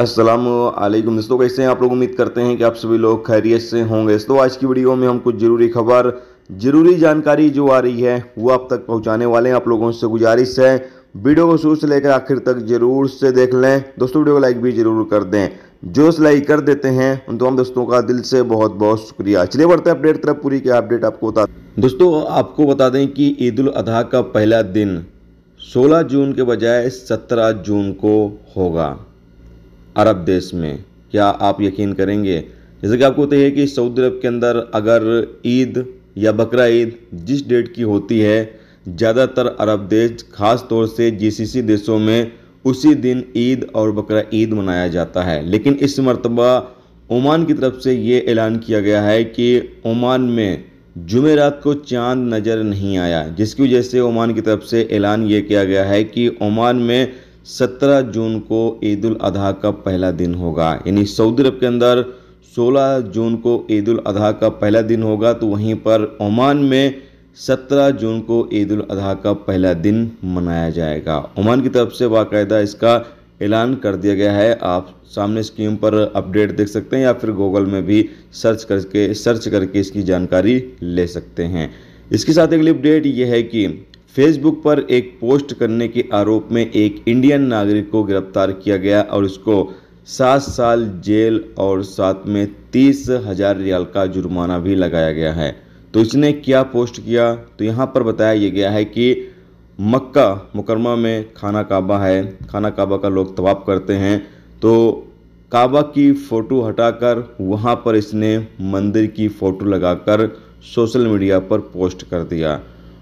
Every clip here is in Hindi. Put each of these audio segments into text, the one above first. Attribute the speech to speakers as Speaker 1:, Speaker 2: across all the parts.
Speaker 1: असलम दोस्तों कैसे हैं आप लोग उम्मीद करते हैं कि आप सभी लोग खैरियत से होंगे दोस्तों आज की वीडियो में हम कुछ ज़रूरी खबर ज़रूरी जानकारी जो आ रही है वो आप तक पहुंचाने वाले हैं आप लोगों से गुजारिश है वीडियो को शुरू से लेकर आखिर तक ज़रूर से देख लें दोस्तों वीडियो को लाइक भी ज़रूर कर दें जो लाइक कर देते हैं उन तमाम दोस्तों का दिल से बहुत बहुत शुक्रिया चलिए बढ़ते हैं अपडेट तरफ पूरी क्या अपडेट आपको बता दोस्तों आपको बता दें कि ईद उल अजहा का पहला दिन 16 जून के बजाय 17 जून को होगा अरब देश में क्या आप यकीन करेंगे जैसे कि आपको पता है कि सऊदी अरब के अंदर अगर ईद या बकरा ईद जिस डेट की होती है ज़्यादातर अरब देश ख़ास तौर से जीसीसी देशों में उसी दिन ईद और बकरा ईद मनाया जाता है लेकिन इस मरतबा ओमान की तरफ से ये ऐलान किया गया है कि ओमान में जुमेरात को चांद नज़र नहीं आया जिसकी वजह से ओमान की तरफ से ऐलान ये किया गया है कि ओमान में 17 जून को ईद उल अजहा का पहला दिन होगा यानी सऊदी अरब के अंदर 16 जून को ईद उल अजहा का पहला दिन होगा तो वहीं पर ओमान में 17 जून को ईद उल अजहा का पहला दिन मनाया जाएगा ओमान की तरफ से बाकायदा इसका ऐलान कर दिया गया है आप सामने स्क्रीन पर अपडेट देख सकते हैं या फिर गूगल में भी सर्च करके सर्च करके इसकी जानकारी ले सकते हैं इसके साथ अगली अपडेट यह है कि फेसबुक पर एक पोस्ट करने के आरोप में एक इंडियन नागरिक को गिरफ्तार किया गया और उसको सात साल जेल और साथ में तीस हजार रियाल का जुर्माना भी लगाया गया है तो इसने क्या पोस्ट किया तो यहाँ पर बताया यह गया है कि मक्का मुकरमा में खाना काबा है खाना काबा का लोग तवाब करते हैं तो काबा की फ़ोटो हटाकर वहाँ पर इसने मंदिर की फ़ोटो लगाकर सोशल मीडिया पर पोस्ट कर दिया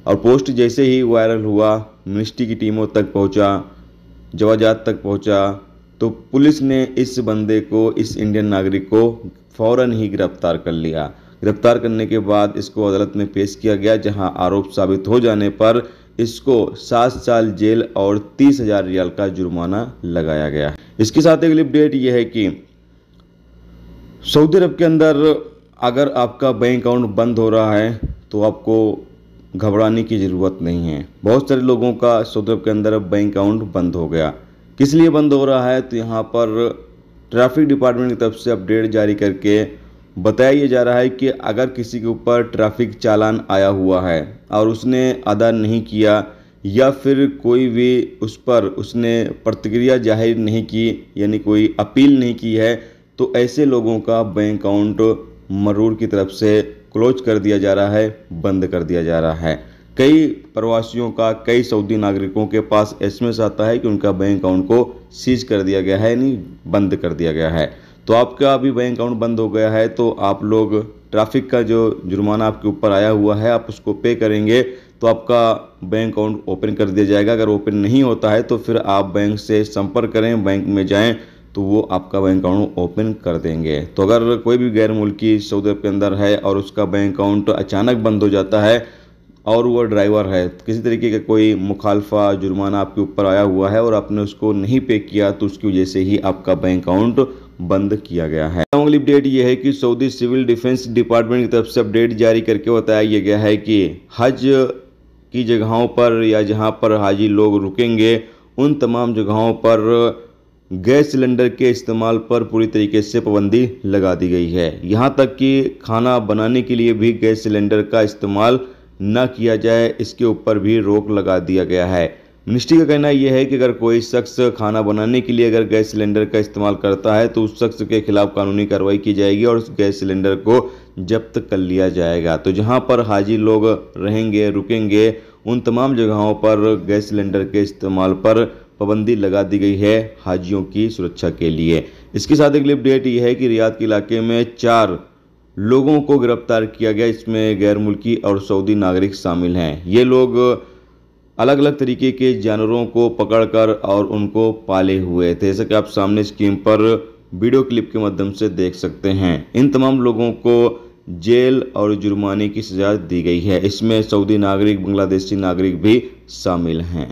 Speaker 1: और पोस्ट जैसे ही वायरल हुआ मिनिस्ट्री की टीमों तक पहुंचा जवाजात तक पहुंचा तो पुलिस ने इस बंदे को इस इंडियन नागरिक को फौरन ही गिरफ्तार कर लिया गिरफ्तार करने के बाद इसको अदालत में पेश किया गया जहां आरोप साबित हो जाने पर इसको सात साल जेल और तीस हजार रियाल का जुर्माना लगाया गया इसके साथ अगली अपडेट यह है कि सऊदी अरब के अंदर अगर आपका बैंक अकाउंट बंद हो रहा है तो आपको घबराने की ज़रूरत नहीं है बहुत सारे लोगों का सौदब के अंदर अब बैंक अकाउंट बंद हो गया किस लिए बंद हो रहा है तो यहाँ पर ट्रैफिक डिपार्टमेंट की तरफ से अपडेट जारी करके बताया ये जा रहा है कि अगर किसी के ऊपर ट्रैफिक चालान आया हुआ है और उसने अदा नहीं किया या फिर कोई भी उस पर उसने प्रतिक्रिया जाहिर नहीं की यानी कोई अपील नहीं की है तो ऐसे लोगों का बैंक अकाउंट मरूर की तरफ से क्लोज कर दिया जा रहा है बंद कर दिया जा रहा है कई प्रवासियों का कई सऊदी नागरिकों के पास एसएमएस आता है कि उनका बैंक अकाउंट को सीज कर दिया गया है यानी बंद कर दिया गया है तो आपका अभी बैंक अकाउंट बंद हो गया है तो आप लोग ट्रैफिक का जो जुर्माना आपके ऊपर आया हुआ है आप उसको पे करेंगे तो आपका बैंक अकाउंट ओपन कर दिया जाएगा अगर ओपन नहीं होता है तो फिर आप बैंक से संपर्क करें बैंक में जाएं तो वो आपका बैंक अकाउंट ओपन कर देंगे तो अगर कोई भी गैर मुल्की सऊदी अरब के अंदर है और उसका बैंक अकाउंट अचानक बंद हो जाता है और वो ड्राइवर है तो किसी तरीके का कोई मुखालफा जुर्माना आपके ऊपर आया हुआ है और आपने उसको नहीं पे किया तो उसकी वजह से ही आपका बैंक अकाउंट बंद किया गया है अगली अपडेट ये है कि सऊदी सिविल डिफेंस डिपार्टमेंट की तरफ से अपडेट जारी करके बताया गया है कि हज की जगहों पर या जहाँ पर हाजी लोग रुकेंगे उन तमाम जगहों पर गैस सिलेंडर के इस्तेमाल पर पूरी तरीके से पाबंदी लगा दी गई है यहाँ तक कि खाना बनाने के लिए भी गैस सिलेंडर का इस्तेमाल न किया जाए इसके ऊपर भी रोक लगा दिया गया है मिनिस्ट्री का कहना यह है कि अगर कोई शख्स खाना बनाने के लिए अगर गैस सिलेंडर का इस्तेमाल करता है तो उस शख्स के खिलाफ कानूनी कार्रवाई की जाएगी और उस गैस सिलेंडर को जब्त कर लिया जाएगा तो जहां पर हाजी लोग रहेंगे रुकेंगे उन तमाम जगहों पर गैस सिलेंडर के इस्तेमाल पर पाबंदी लगा दी गई है हाजियों की सुरक्षा के लिए इसके साथ अगली अपडेट ये है कि रियाद के इलाके में चार लोगों को गिरफ्तार किया गया इसमें गैर मुल्की और सऊदी नागरिक शामिल हैं ये लोग अलग अलग तरीके के जानवरों को पकड़कर और उनको पाले हुए थे जैसा कि आप सामने स्क्रीन पर वीडियो क्लिप के माध्यम से देख सकते हैं इन तमाम लोगों को जेल और जुर्माने की सजा दी गई है इसमें सऊदी नागरिक बांग्लादेशी नागरिक भी शामिल हैं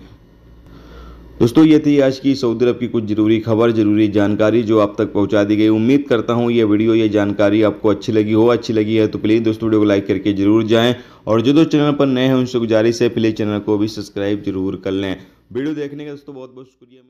Speaker 1: दोस्तों ये थी आज की सऊदी अरब की कुछ ज़रूरी खबर ज़रूरी जानकारी जो आप तक पहुंचा दी गई उम्मीद करता हूं ये वीडियो ये जानकारी आपको अच्छी लगी हो अच्छी लगी है तो प्लीज़ दोस्तों वीडियो को लाइक करके ज़रूर जाएं और जो दोस्त चैनल पर नए हैं उनसे गुजारिश है प्लीज़ चैनल को भी सब्सक्राइब जरूर कर लें वीडियो देखने का दोस्तों बहुत बहुत शुक्रिया